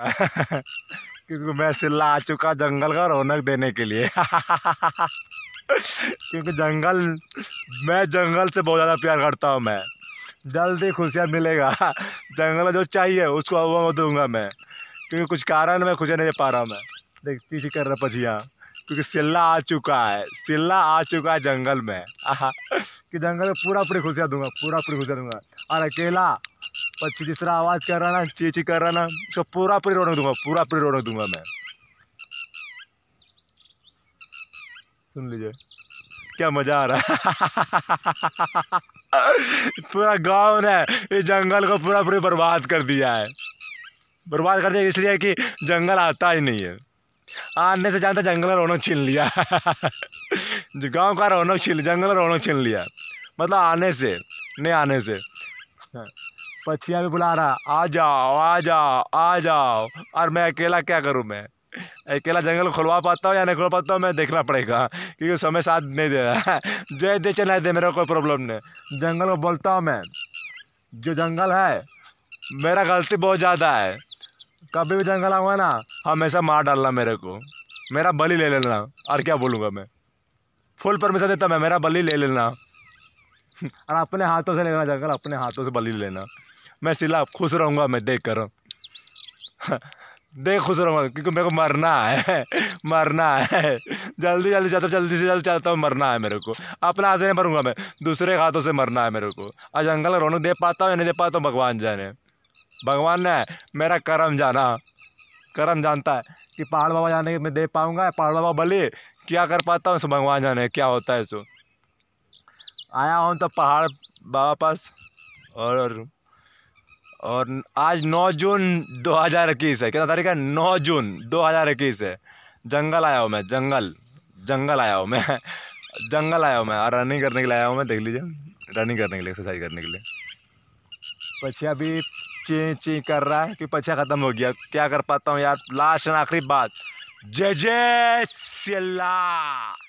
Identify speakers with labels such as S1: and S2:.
S1: क्योंकि मैं सिल्ला आ चुका जंगल का रौनक देने के लिए क्योंकि जंगल मैं जंगल से बहुत ज़्यादा प्यार करता हूँ मैं जल्दी खुशियाँ मिलेगा जंगल जो चाहिए उसको वो दूंगा मैं क्योंकि कुछ कारण मैं खुशियाँ नहीं दे पा रहा हूँ मैं देख पीछे कर रहा पछिया क्योंकि सिल्ला आ चुका है सिल्ला आ चुका है जंगल में आहा कि जंगल में पूरा पूरी खुशियाँ दूंगा पूरा पूरी खुशियाँ दूंगा और अकेला जिस तरह आवाज़ कर रहा ना चीची कर रहा ना उसको पूरा पूरी रोनक दूंगा पूरा पूरी रोनक दूंगा मैं सुन लीजिए क्या मज़ा आ रहा है पूरा गांव ने इस जंगल को पूरा पूरी बर्बाद कर दिया है बर्बाद कर दिया इसलिए कि जंगल आता ही नहीं है आने से जानता जंगल रौनक छीन लिया गांव का रौनक छीन जंगल रौनक छीन लिया मतलब आने से नहीं आने से हाँ। पछिया भी बुला रहा आ जाओ आ जाओ आ जाओ और मैं अकेला क्या करूँ मैं अकेला जंगल खुलवा पाता हूँ या नहीं खुलवा पाता हूँ मैं देखना पड़ेगा क्योंकि समय साथ नहीं दे रहा है जय दे चला दे मेरा कोई प्रॉब्लम नहीं जंगल को बोलता हूँ मैं जो जंगल है मेरा गलती बहुत ज़्यादा है कभी भी जंगल आऊँगा ना हमेशा मार डालना मेरे को मेरा बलि ले लेना और क्या बोलूँगा मैं फुल परमिशन देता मैं मेरा बलि ले लेना और अपने हाथों से लेना जंगल अपने हाथों से बलि लेना मैं सिला खुश रहूँगा मैं देख कर देख खुश रहूँगा क्योंकि मेरे को मरना है मरना है जल्दी जल्दी जाता जल्दी से जल्दी चलता हूँ मरना है मेरे को अपना हाथ से नहीं मरूंगा मैं दूसरे हाथों से मरना है मेरे को आज अंकल रौनक दे पाता हूँ या नहीं दे पाता हूँ भगवान जाने भगवान ने मेरा कर्म जाना कर्म जानता है कि पहाड़ बाबा जाने के मैं दे पाऊँगा पहाड़ बाबा भले क्या कर पाता हूँ सो भगवान जाने क्या होता है सो आया हूँ तो पहाड़ बाबा पास और और आज 9 जून 2021 है कितना तारीख है 9 जून 2021 है जंगल आया हूँ मैं जंगल जंगल आया हूँ मैं जंगल आया हूँ मैं और रनिंग करने के लिए आया हूँ मैं देख लीजिए रनिंग करने के लिए एक्सरसाइज करने के लिए पछिया भी ची ची कर रहा है कि पछिया ख़त्म हो गया क्या कर पाता हूँ यार लास्ट एंड आखिरी बात जय जय सिल्ला